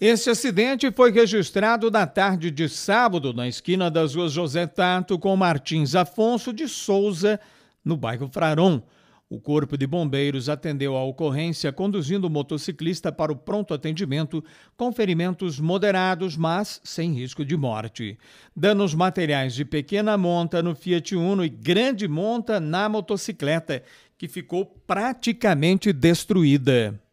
Este acidente foi registrado na tarde de sábado, na esquina das ruas José Tato com Martins Afonso de Souza, no bairro Fraron. O Corpo de Bombeiros atendeu a ocorrência conduzindo o motociclista para o pronto atendimento com ferimentos moderados, mas sem risco de morte. Danos materiais de pequena monta no Fiat Uno e grande monta na motocicleta, que ficou praticamente destruída.